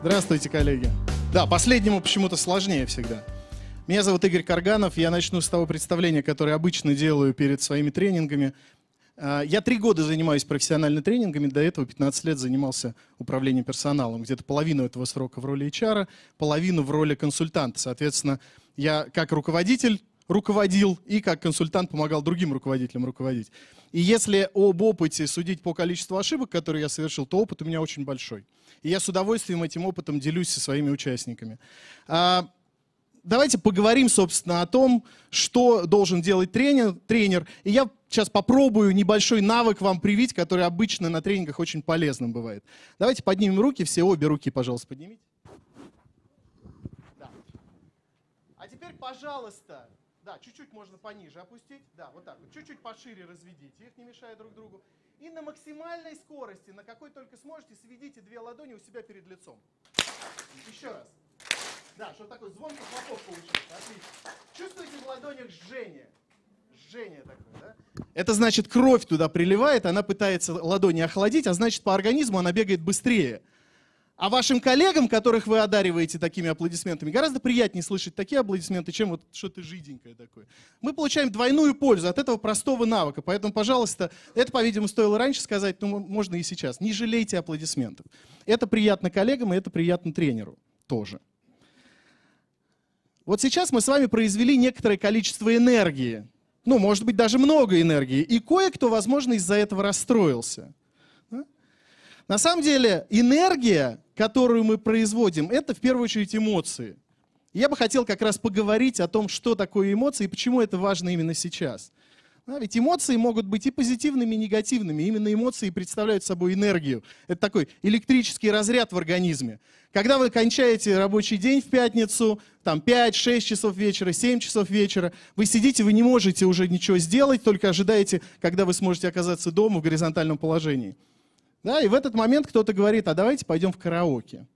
Здравствуйте, коллеги. Да, последнему почему-то сложнее всегда. Меня зовут Игорь Карганов. Я начну с того представления, которое обычно делаю перед своими тренингами. А, я три года занимаюсь профессиональными тренингами, до этого 15 лет занимался управлением персоналом. Где-то половину этого срока в роли HR, половину в роли консультанта. Соответственно, я как руководитель руководил и как консультант помогал другим руководителям руководить. И если об опыте судить по количеству ошибок, которые я совершил, то опыт у меня очень большой. И я с удовольствием этим опытом делюсь со своими участниками. А, давайте поговорим, собственно, о том, что должен делать тренер. тренер. И я сейчас попробую небольшой навык вам привить, который обычно на тренингах очень полезным бывает. Давайте поднимем руки, все обе руки, пожалуйста, поднимите. Да. А теперь, пожалуйста, да, чуть-чуть можно пониже опустить. Да, вот так вот. Чуть-чуть пошире разведите их, не мешая друг другу. И на максимальной скорости, на какой только сможете, сведите две ладони у себя перед лицом. Еще раз. Да, что такое звонкий хлопок получился. Отлично. Чувствуете в ладонях жжение? Жжение такое, да? Это значит, кровь туда приливает, она пытается ладони охладить, а значит, по организму она бегает быстрее. А вашим коллегам, которых вы одариваете такими аплодисментами, гораздо приятнее слышать такие аплодисменты, чем вот что-то жиденькое такое. Мы получаем двойную пользу от этого простого навыка. Поэтому, пожалуйста, это, по-видимому, стоило раньше сказать, но можно и сейчас. Не жалейте аплодисментов. Это приятно коллегам, и это приятно тренеру тоже. Вот сейчас мы с вами произвели некоторое количество энергии. Ну, может быть, даже много энергии. И кое-кто, возможно, из-за этого расстроился. На самом деле энергия которую мы производим, это в первую очередь эмоции. Я бы хотел как раз поговорить о том, что такое эмоции и почему это важно именно сейчас. Да, ведь эмоции могут быть и позитивными, и негативными. Именно эмоции представляют собой энергию. Это такой электрический разряд в организме. Когда вы кончаете рабочий день в пятницу, там 5-6 часов вечера, 7 часов вечера, вы сидите, вы не можете уже ничего сделать, только ожидаете, когда вы сможете оказаться дома в горизонтальном положении. Да, и в этот момент кто-то говорит, а давайте пойдем в караоке.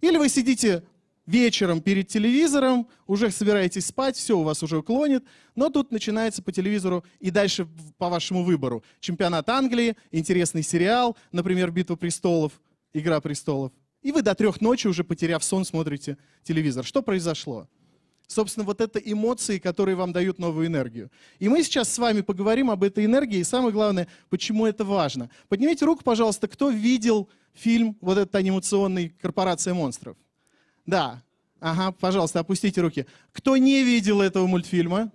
Или вы сидите вечером перед телевизором, уже собираетесь спать, все у вас уже уклонит, но тут начинается по телевизору и дальше по вашему выбору. Чемпионат Англии, интересный сериал, например, «Битва престолов», «Игра престолов». И вы до трех ночи, уже потеряв сон, смотрите телевизор. Что произошло? Собственно, вот это эмоции, которые вам дают новую энергию. И мы сейчас с вами поговорим об этой энергии, и самое главное, почему это важно. Поднимите руку, пожалуйста, кто видел фильм, вот этот анимационный «Корпорация монстров». Да, ага, пожалуйста, опустите руки. Кто не видел этого мультфильма?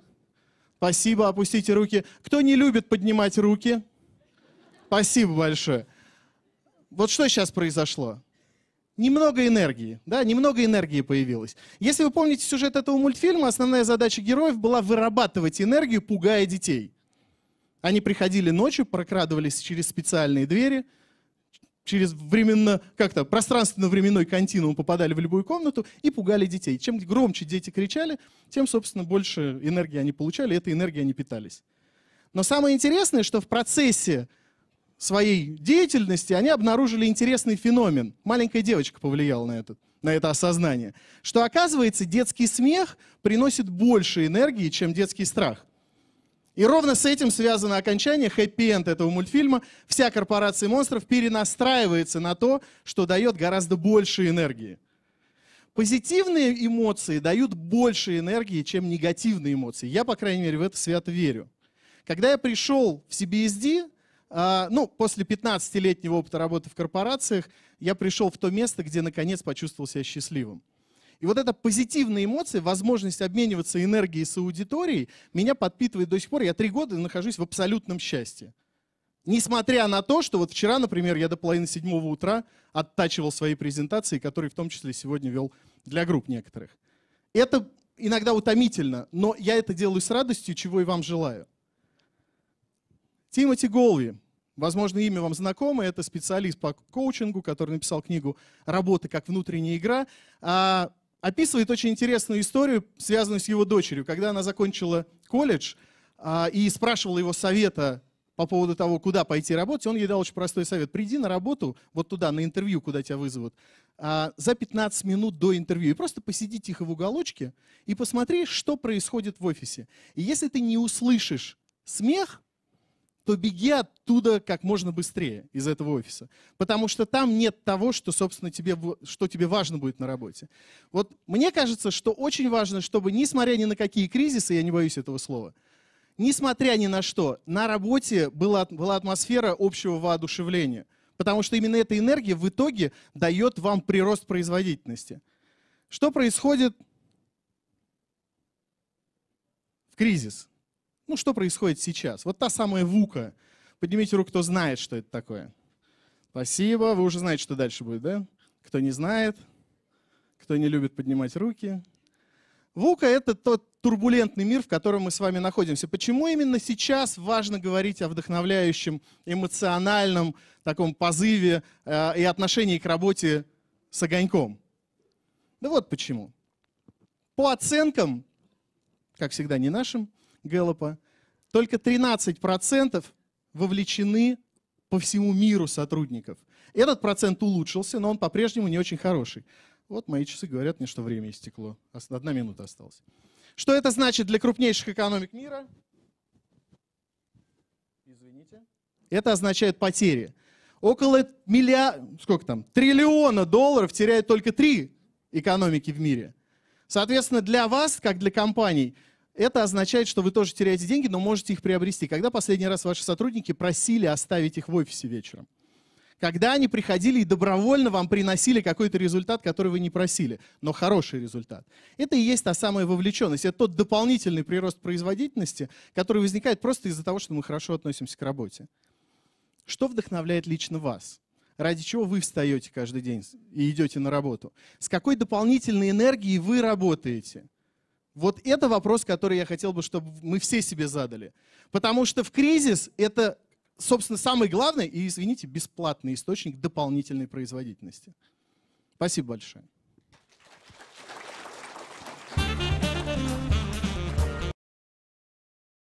Спасибо, опустите руки. Кто не любит поднимать руки? Спасибо большое. Вот что сейчас произошло? немного энергии, да, немного энергии появилось. Если вы помните сюжет этого мультфильма, основная задача героев была вырабатывать энергию, пугая детей. Они приходили ночью, прокрадывались через специальные двери, через временно, как-то пространственно-временной континуум попадали в любую комнату и пугали детей. Чем громче дети кричали, тем, собственно, больше энергии они получали, этой энергией они питались. Но самое интересное, что в процессе своей деятельности они обнаружили интересный феномен. Маленькая девочка повлияла на этот на это осознание, что оказывается детский смех приносит больше энергии, чем детский страх. И ровно с этим связано окончание, хэппи-энд этого мультфильма. Вся корпорация монстров перенастраивается на то, что дает гораздо больше энергии. Позитивные эмоции дают больше энергии, чем негативные эмоции. Я, по крайней мере, в это свято верю. Когда я пришел в CBSD, а, ну, после 15-летнего опыта работы в корпорациях я пришел в то место, где наконец почувствовал себя счастливым. И вот эта позитивная эмоция, возможность обмениваться энергией с аудиторией, меня подпитывает до сих пор. Я три года нахожусь в абсолютном счастье. Несмотря на то, что вот вчера, например, я до половины седьмого утра оттачивал свои презентации, которые в том числе сегодня вел для групп некоторых. Это иногда утомительно, но я это делаю с радостью, чего и вам желаю. Тимоти Голви, возможно, имя вам знакомо, это специалист по коучингу, который написал книгу «Работа как внутренняя игра», а, описывает очень интересную историю, связанную с его дочерью. Когда она закончила колледж а, и спрашивала его совета по поводу того, куда пойти работать, он ей дал очень простой совет. Приди на работу, вот туда, на интервью, куда тебя вызовут, а, за 15 минут до интервью. И просто посиди тихо в уголочке и посмотри, что происходит в офисе. И если ты не услышишь смех, то беги оттуда как можно быстрее из этого офиса, потому что там нет того, что, собственно, тебе, что тебе важно будет на работе. Вот мне кажется, что очень важно, чтобы, несмотря ни на какие кризисы, я не боюсь этого слова, несмотря ни на что, на работе была, была атмосфера общего воодушевления, потому что именно эта энергия в итоге дает вам прирост производительности. Что происходит в кризис? ну, что происходит сейчас? Вот та самая ВУКа. Поднимите руку, кто знает, что это такое. Спасибо, вы уже знаете, что дальше будет, да? Кто не знает, кто не любит поднимать руки. ВУКа — это тот турбулентный мир, в котором мы с вами находимся. Почему именно сейчас важно говорить о вдохновляющем, эмоциональном таком позыве э, и отношении к работе с огоньком? Да вот почему. По оценкам, как всегда, не нашим, Гэллопа, только 13% вовлечены по всему миру сотрудников. Этот процент улучшился, но он по-прежнему не очень хороший. Вот мои часы говорят мне, что время истекло. Одна минута осталась. Что это значит для крупнейших экономик мира? Извините. Это означает потери. Около миллиард, сколько там, триллиона долларов теряют только три экономики в мире. Соответственно, для вас, как для компаний, это означает, что вы тоже теряете деньги, но можете их приобрести. Когда последний раз ваши сотрудники просили оставить их в офисе вечером? Когда они приходили и добровольно вам приносили какой-то результат, который вы не просили, но хороший результат. Это и есть та самая вовлеченность. Это тот дополнительный прирост производительности, который возникает просто из-за того, что мы хорошо относимся к работе. Что вдохновляет лично вас? ради чего вы встаете каждый день и идете на работу, с какой дополнительной энергией вы работаете. Вот это вопрос, который я хотел бы, чтобы мы все себе задали. Потому что в кризис это, собственно, самый главный и, извините, бесплатный источник дополнительной производительности. Спасибо большое.